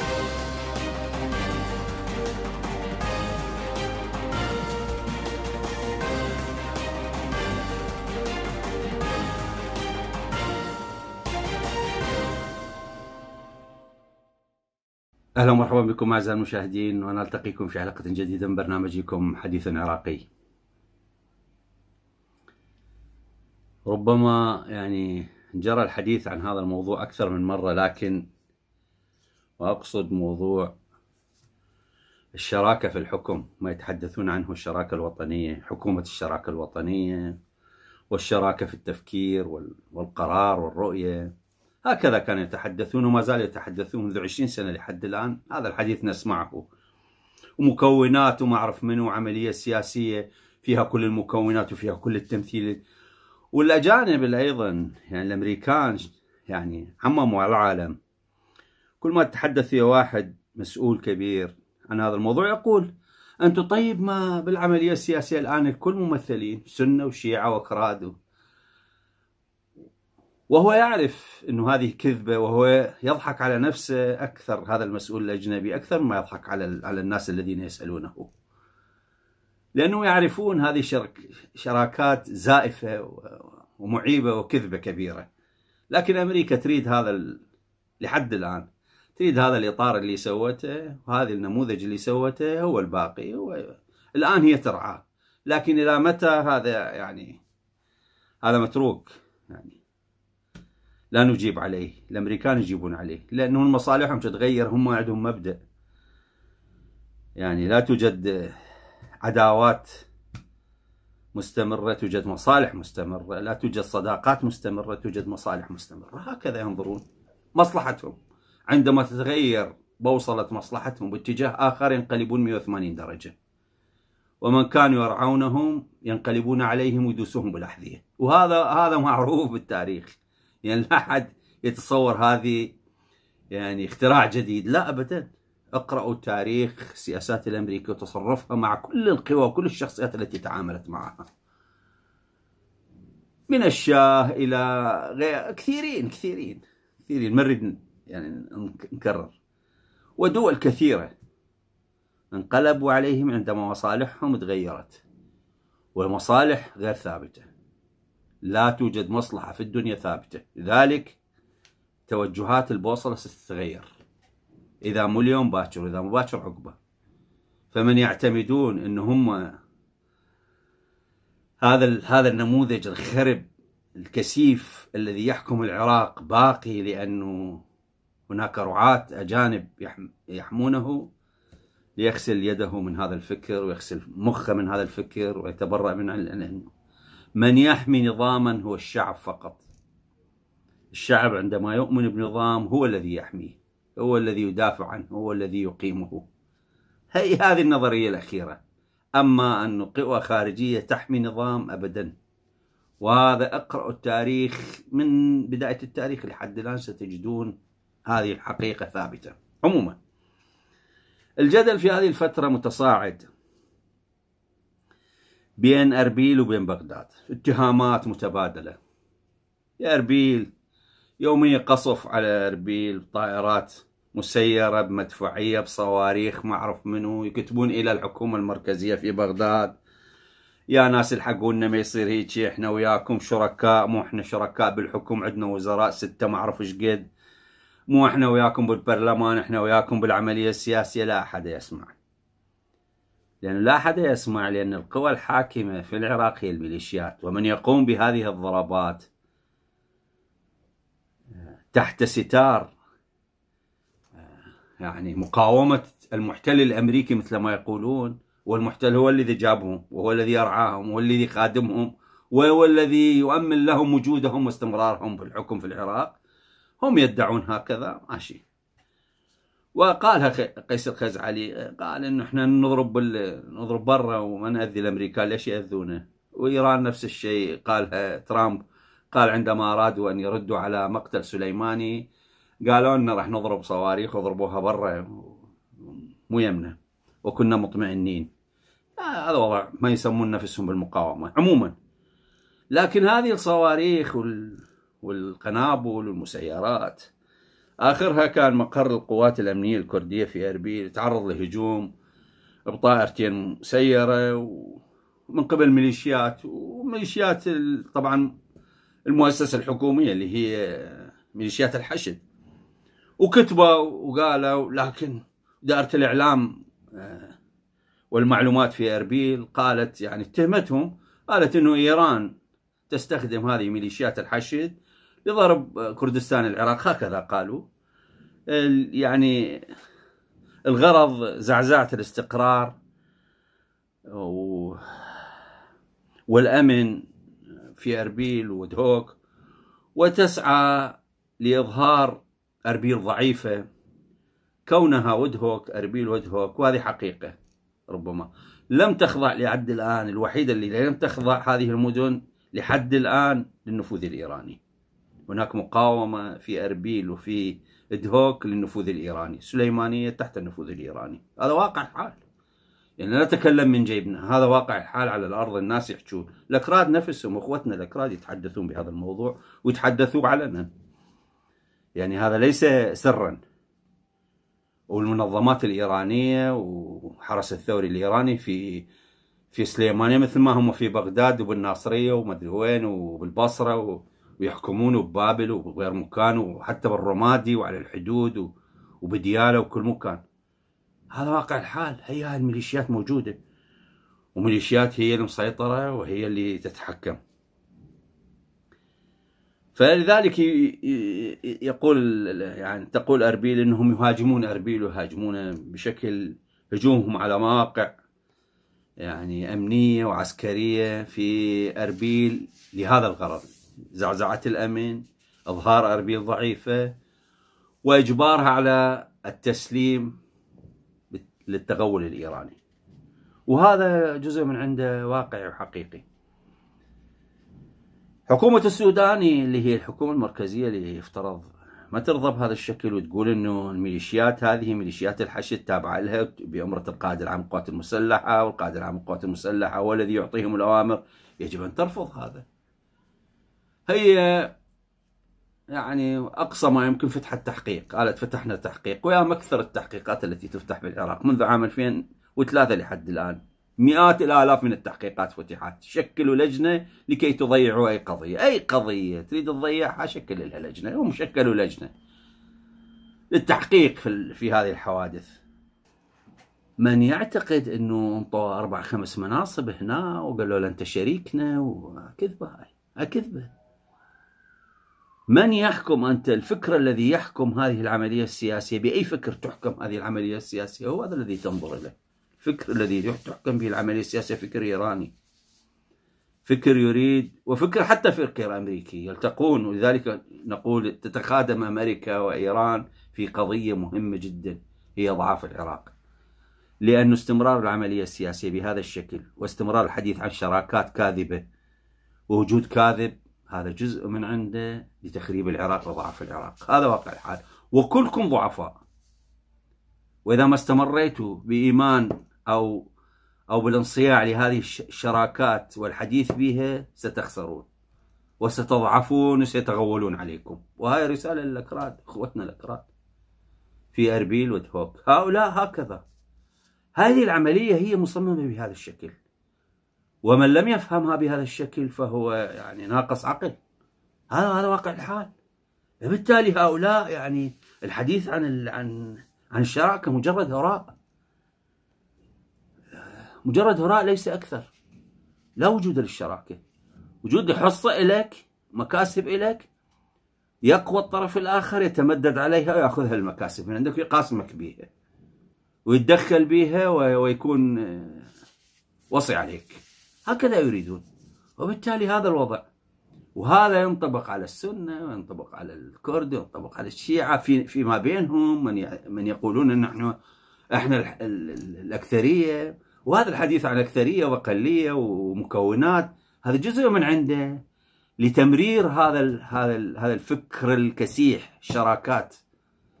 اهلا ومرحبا بكم اعزائي المشاهدين ونلتقيكم في حلقه جديده من برنامجكم حديث عراقي. ربما يعني جرى الحديث عن هذا الموضوع اكثر من مره لكن وأقصد موضوع الشراكة في الحكم ما يتحدثون عنه الشراكة الوطنية حكومة الشراكة الوطنية والشراكة في التفكير والقرار والرؤية هكذا كانوا يتحدثون وما زالوا يتحدثون منذ عشرين سنة لحد الآن هذا الحديث نسمعه ومكونات وما أعرف منو عملية سياسية فيها كل المكونات وفيها كل التمثيل والاجانب ايضا يعني الامريكان يعني عمموا العالم كل ما تتحدث فيه واحد مسؤول كبير عن هذا الموضوع يقول انتم طيب ما بالعمليه السياسيه الان الكل ممثلين سنه وشيعه واكراد وهو يعرف انه هذه كذبه وهو يضحك على نفسه اكثر هذا المسؤول الاجنبي اكثر ما يضحك على على الناس الذين يسالونه لانه يعرفون هذه شرك شراكات زائفه ومعيبه وكذبه كبيره لكن امريكا تريد هذا لحد الان تريد هذا الاطار اللي سوته وهذا النموذج اللي سوته هو الباقي هو الان هي ترعاه لكن الى متى هذا يعني هذا متروك يعني لا نجيب عليه الامريكان يجيبون عليه لانه مصالحهم تتغير هم عندهم مبدا يعني لا توجد عداوات مستمرة توجد مصالح مستمرة لا توجد صداقات مستمرة توجد مصالح مستمرة هكذا ينظرون مصلحتهم عندما تتغير بوصلة مصلحتهم باتجاه آخر ينقلبون 180 درجة ومن كانوا يرعونهم ينقلبون عليهم ويدوسوهم بالأحذية وهذا هذا معروف بالتاريخ يعني لا أحد يتصور هذه يعني اختراع جديد لا أبدا اقرأوا تاريخ سياسات الأمريكا وتصرفها مع كل القوى وكل الشخصيات التي تعاملت معها من الشاه إلى غير كثيرين كثيرين كثيرين ما نريد يعني نكرر ودول كثيرة انقلبوا عليهم عندما مصالحهم تغيرت والمصالح غير ثابتة لا توجد مصلحة في الدنيا ثابتة لذلك توجهات البوصلة ستتغير إذا مو اليوم باكر إذا مو باكر عقبة فمن يعتمدون أن هم هذا هذا النموذج الخرب الكثيف الذي يحكم العراق باقي لأنه هناك رعاة أجانب يحمونه ليغسل يده من هذا الفكر ويغسل مخه من هذا الفكر ويتبرأ من العلم من يحمي نظاما هو الشعب فقط الشعب عندما يؤمن بنظام هو الذي يحميه هو الذي يدافع عنه هو الذي يقيمه هي هذه النظرية الأخيرة أما أن قوى خارجية تحمي نظام أبدا وهذا اقرأوا التاريخ من بداية التاريخ لحد الآن ستجدون هذه الحقيقة ثابتة عموما الجدل في هذه الفترة متصاعد بين أربيل وبين بغداد اتهامات متبادلة يا أربيل يوميا قصف على أربيل طائرات مسيرة بمدفعية بصواريخ ما أعرف منو يكتبون إلى الحكومة المركزية في بغداد يا ناس الحقونا ما يصير هيك احنا وياكم شركاء مو احنا شركاء بالحكم عندنا وزراء ستة ما أعرف ايش قد مو احنا وياكم بالبرلمان احنا وياكم بالعملية السياسية لا أحد يسمع لان لا أحد يسمع لأن القوى الحاكمة في العراق هي الميليشيات ومن يقوم بهذه الضربات آه، تحت ستار آه، يعني مقاومة المحتل الأمريكي مثل ما يقولون والمحتل هو الذي جابهم وهو الذي يرعاهم وهو الذي خادمهم وهو الذي يؤمن لهم وجودهم واستمرارهم في الحكم في العراق هم يدعون هكذا ماشي وقالها قيس الخزعلي قال انه احنا نضرب بال... نضرب برا وما ناذي الامريكان ليش ياذونه؟ وايران نفس الشيء قالها ترامب قال عندما ارادوا ان يردوا على مقتل سليماني قالوا لنا راح نضرب صواريخ وضربوها برا مو يمنا وكنا مطمئنين آه، هذا وضع ما يسمون نفسهم بالمقاومه عموما لكن هذه الصواريخ وال... والقنابل والمسيرات آخرها كان مقر القوات الأمنية الكردية في أربيل تعرض لهجوم بطائرتين مسيرة ومن قبل ميليشيات وميليشيات طبعا المؤسسة الحكومية اللي هي ميليشيات الحشد وكتبوا وقالوا لكن دائرة الإعلام آه، والمعلومات في أربيل قالت يعني اتهمتهم قالت أنه إيران تستخدم هذه ميليشيات الحشد يضرب كردستان العراق هكذا قالوا يعني الغرض زعزعة الاستقرار و... والأمن في أربيل ودهوك وتسعى لإظهار أربيل ضعيفة كونها ودهوك أربيل ودهوك وهذه حقيقة ربما لم تخضع لحد الآن الوحيدة اللي لم تخضع هذه المدن لحد الآن للنفوذ الإيراني هناك مقاومة في أربيل وفي إدهوك للنفوذ الإيراني سليمانية تحت النفوذ الإيراني هذا واقع الحال يعني لا نتكلم من جيبنا هذا واقع الحال على الأرض الناس يحجون الأكراد نفسهم أخوتنا الأكراد يتحدثون بهذا الموضوع ويتحدثوا علنا يعني هذا ليس سرا والمنظمات الإيرانية وحرس الثوري الإيراني في في سليمانية مثل ما هم في بغداد وبالناصرية ومدري وين وبالبصرة و... ويحكمونه ببابل وبغير مكانه وحتى بالرمادي وعلى الحدود وبديالة وكل مكان هذا واقع الحال هي هاي الميليشيات موجودة وميليشيات هي المسيطرة وهي اللي تتحكم فلذلك يقول يعني تقول اربيل انهم يهاجمون اربيل ويهاجمونه بشكل هجومهم على مواقع يعني امنيه وعسكريه في اربيل لهذا الغرض زعزعة الأمن إظهار أربيل ضعيفة وإجبارها على التسليم للتغول الإيراني وهذا جزء من عنده واقعي وحقيقي حكومة السودان اللي هي الحكومة المركزية اللي يفترض ما ترضى بهذا الشكل وتقول انه الميليشيات هذه ميليشيات الحشد تابعة لها بأمرة القائد العام للقوات المسلحة والقائد العام للقوات المسلحة والذي يعطيهم الأوامر يجب أن ترفض هذا هي يعني أقصى ما يمكن فتح التحقيق قالت فتحنا تحقيق ويا أكثر التحقيقات التي تفتح بالعراق منذ عام 2003 لحد الآن مئات الآلاف من التحقيقات فتحت شكلوا لجنة لكي تضيعوا أي قضية أي قضية تريد تضيعها شكل لها لجنة هم شكلوا لجنة للتحقيق في, في هذه الحوادث من يعتقد انه انطوا اربع خمس مناصب هنا وقالوا له انت شريكنا وكذبه هاي كذبه من يحكم أنت الفكر الذي يحكم هذه العملية السياسية بأي فكر تحكم هذه العملية السياسية هو هذا الذي تنظر إليه الفكر الذي تحكم به العملية السياسية فكر إيراني فكر يريد وفكر حتى فكر أمريكي يلتقون ولذلك نقول تتخادم أمريكا وإيران في قضية مهمة جدا هي ضعف العراق لأن استمرار العملية السياسية بهذا الشكل واستمرار الحديث عن شراكات كاذبة ووجود كاذب هذا جزء من عنده لتخريب العراق وضعف العراق هذا واقع الحال وكلكم ضعفاء وإذا ما استمريتوا بإيمان أو أو بالانصياع لهذه الشراكات والحديث بها ستخسرون وستضعفون وسيتغولون عليكم وهذه رسالة للأكراد إخوتنا الأكراد في أربيل ودهوك هؤلاء هكذا هذه العملية هي مصممة بهذا الشكل ومن لم يفهمها بهذا الشكل فهو يعني ناقص عقل هذا هذا واقع الحال بالتالي هؤلاء يعني الحديث عن عن عن الشرع كمجرد هراء مجرد هراء ليس اكثر لا وجود للشراكه وجود حصه الك مكاسب الك يقوى الطرف الاخر يتمدد عليها وياخذها المكاسب من عندك ويقاسمك بها ويتدخل بها ويكون آه، وصي عليك هكذا يريدون وبالتالي هذا الوضع وهذا ينطبق على السنه وينطبق على الكرد وينطبق على الشيعه في فيما بينهم من من يقولون ان احنا احنا الاكثريه وهذا الحديث عن اكثريه واقليه ومكونات هذا جزء من عنده لتمرير هذا الـ هذا الـ هذا الفكر الكسيح شراكات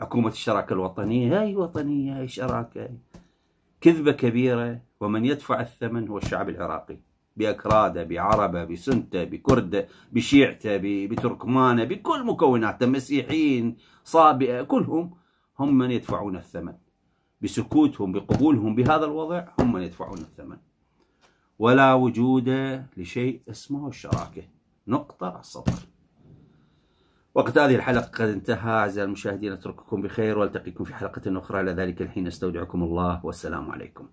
حكومه الشراكه الوطنيه هاي وطنيه هاي شراكه كذبه كبيره ومن يدفع الثمن هو الشعب العراقي بأكرادة بعربة بسنتة بكردة بشيعته بتركمانة بكل مكوناته مسيحيين صابئة كلهم هم من يدفعون الثمن بسكوتهم بقبولهم بهذا الوضع هم من يدفعون الثمن ولا وجود لشيء اسمه الشراكة نقطة على السطر وقت هذه الحلقة قد انتهى أعزائي المشاهدين أترككم بخير والتقيكم في حلقة أخرى إلى ذلك الحين أستودعكم الله والسلام عليكم